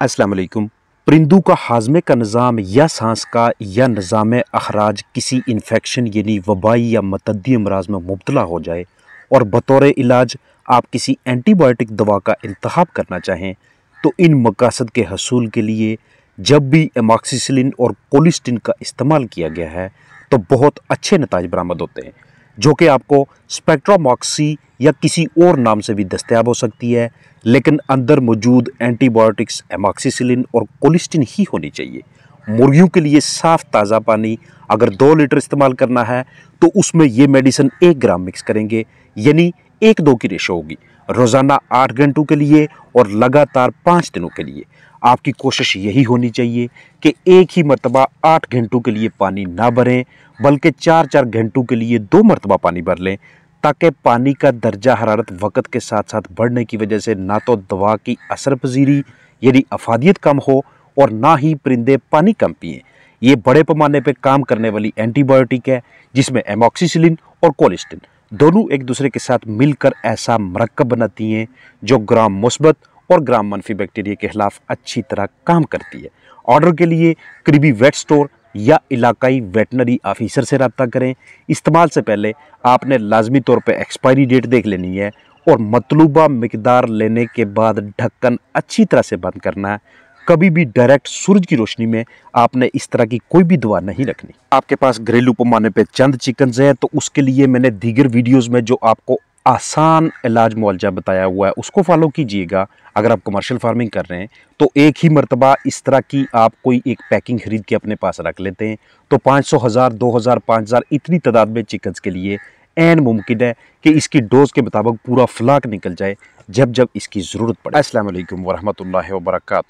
अस्सलाम वालेकुम का हाजमे का निज़ाम या सांस का या निज़ाम अखराज किसी इन्फेक्शन यानी वबाई या मतदी अमराज में मुबतला हो जाए और बतौर इलाज आप किसी एंटीबायोटिक दवा का इंतखब करना चाहें तो इन मकासद के हसूल के लिए जब भी एमाक्सीसिलिन और कोलिस्टिन का इस्तेमाल किया गया है तो बहुत अच्छे नतज बरामद होते हैं जो कि आपको स्पेक्ट्रामॉक्सी या किसी और नाम से भी दस्तियाब हो सकती है लेकिन अंदर मौजूद एंटीबायोटिक्स एमॉक्सीसिलिन और कोलिस्टिन ही होनी चाहिए मुर्गियों के लिए साफ़ ताज़ा पानी अगर दो लीटर इस्तेमाल करना है तो उसमें ये मेडिसिन एक ग्राम मिक्स करेंगे यानी एक दो की रेशो होगी रोज़ाना आठ घंटों के लिए और लगातार पाँच दिनों के लिए आपकी कोशिश यही होनी चाहिए कि एक ही मरतबा आठ घंटों के लिए पानी ना भरें बल्कि चार चार घंटों के लिए दो मरतबा पानी भर लें ताकि पानी का दर्जा हरारत वक़्त के साथ साथ बढ़ने की वजह से ना तो दवा की असर पजीरी यानी अफादियत कम हो और ना ही परिंदे पानी कम पिए ये बड़े पैमाने पर काम करने वाली एंटीबायोटिक है जिसमें एमोक्सीसिलिन और कोलिस्टिन दोनों एक दूसरे के साथ मिलकर ऐसा मरकब बनाती हैं जो ग्राम मुस्बत और ग्राम मनफी बैक्टीरिया के खिलाफ अच्छी तरह काम करती है ऑर्डर के लिए करीबी वेट स्टोर या इलाकाई वेटनरी ऑफिसर से रबता करें इस्तेमाल से पहले आपने लाजमी तौर पर एक्सपायरी डेट देख लेनी है और मतलूबा मकदार लेने के बाद ढक्कन अच्छी तरह से बंद करना है कभी भी डायरेक्ट सूरज की रोशनी में आपने इस तरह की कोई भी दवा नहीं रखनी आपके पास घरेलू पैमाने पे चंद चिकन हैं तो उसके लिए मैंने दीगर वीडियोस में जो आपको आसान इलाज मुआवजा बताया हुआ है उसको फॉलो कीजिएगा अगर आप कमर्शियल फार्मिंग कर रहे हैं तो एक ही मरतबा इस तरह की आप कोई एक पैकिंग खरीद के अपने पास रख लेते हैं तो पाँच सौ हज़ार दो हज़ार पाँच हज़ार इतनी तादाद में चिकन्स के लिए एन मुमकिन है कि इसकी डोज़ के मुताबिक पूरा फ्लाक निकल जाए जब जब इसकी ज़रूरत पड़े असल वरहमल वर्का